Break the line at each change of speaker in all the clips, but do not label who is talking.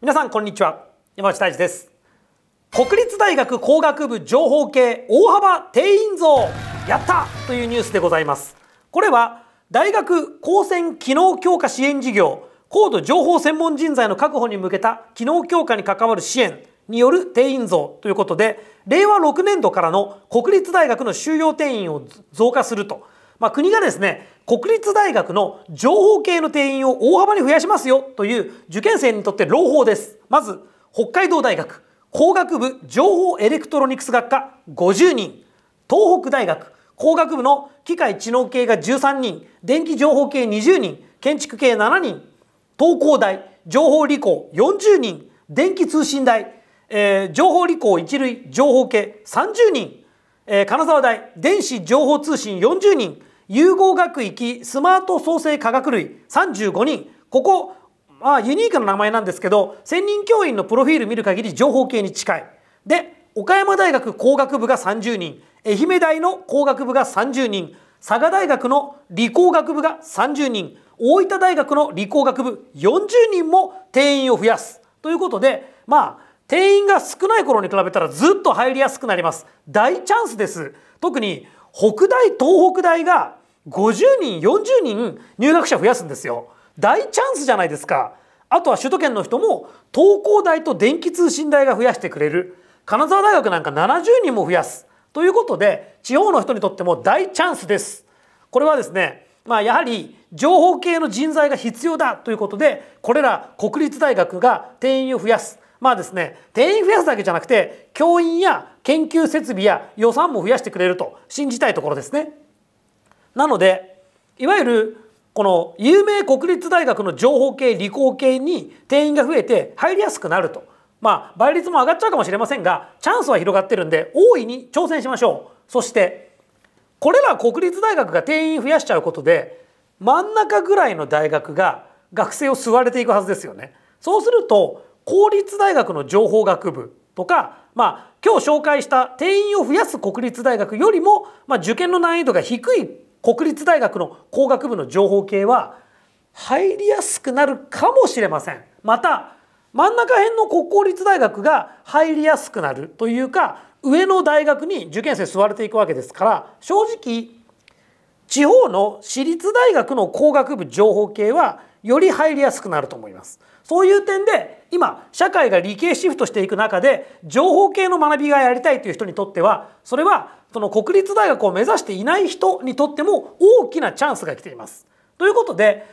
皆さんこんにちは山内泰治です国立大学工学部情報系大幅定員増やったというニュースでございますこれは大学高専機能強化支援事業高度情報専門人材の確保に向けた機能強化に関わる支援による定員増ということで令和6年度からの国立大学の収容定員を増加するとまあ、国がですね国立大学の情報系の定員を大幅に増やしますよという受験生にとって朗報ですまず北海道大学工学部情報エレクトロニクス学科50人東北大学工学部の機械知能系が13人電気情報系20人建築系7人東工大情報理工40人電気通信大、えー、情報理工一類情報系30人えー、金沢大電子情報通信40人融合学域スマート創生科学類35人ここ、まあ、ユニークな名前なんですけど専任教員のプロフィール見る限り情報系に近いで岡山大学工学部が30人愛媛大の工学部が30人佐賀大学の理工学部が30人大分大学の理工学部40人も定員を増やすということでまあ定員が少ない頃に比べたらずっと入りやすくなります大チャンスです特に北大東北大が50人40人入学者増やすんですよ大チャンスじゃないですかあとは首都圏の人も東工大と電気通信大が増やしてくれる金沢大学なんか70人も増やすということで地方の人にとっても大チャンスですこれはですねまあ、やはり情報系の人材が必要だということでこれら国立大学が定員を増やすまあですね、定員増やすだけじゃなくて、教員や研究設備や予算も増やしてくれると信じたいところですね。なので、いわゆるこの有名国立大学の情報系理工系に定員が増えて入りやすくなるとまあ倍率も上がっちゃうかもしれませんがチャンスは広がってるんで大いに挑戦しましょうそしてこれら国立大学が定員増やしちゃうことで真ん中ぐらいの大学が学生を吸われていくはずですよねそうすると公立大学の情報学部とか、まあ、今日紹介した定員を増やす国立大学よりも、まあ、受験の難易度が低い国立大学の工学部の情報系は入りやすくなるかもしれません。また真ん中辺の国公立大学が入りやすくなるというか上の大学に受験生座れていくわけですから正直地方の私立大学の工学部情報系はより入りやすくなると思いますそういう点で今社会が理系シフトしていく中で情報系の学びがやりたいという人にとってはそれはその国立大学を目指していない人にとっても大きなチャンスが来ています。ということで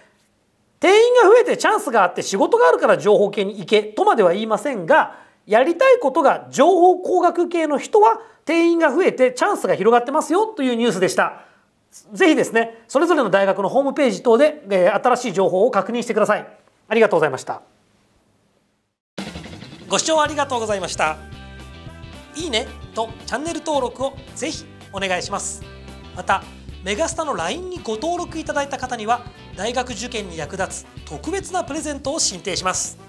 定員が増えてチャンスがあって仕事があるから情報系に行けとまでは言いませんがやりたいことが情報工学系の人は定員が増えてチャンスが広がってますよというニュースでした。ぜひですね、それぞれの大学のホームページ等で、えー、新しい情報を確認してください。ありがとうございました。ご視聴ありがとうございました。いいねとチャンネル登録をぜひお願いします。また、メガスタの LINE にご登録いただいた方には、大学受験に役立つ特別なプレゼントを進呈します。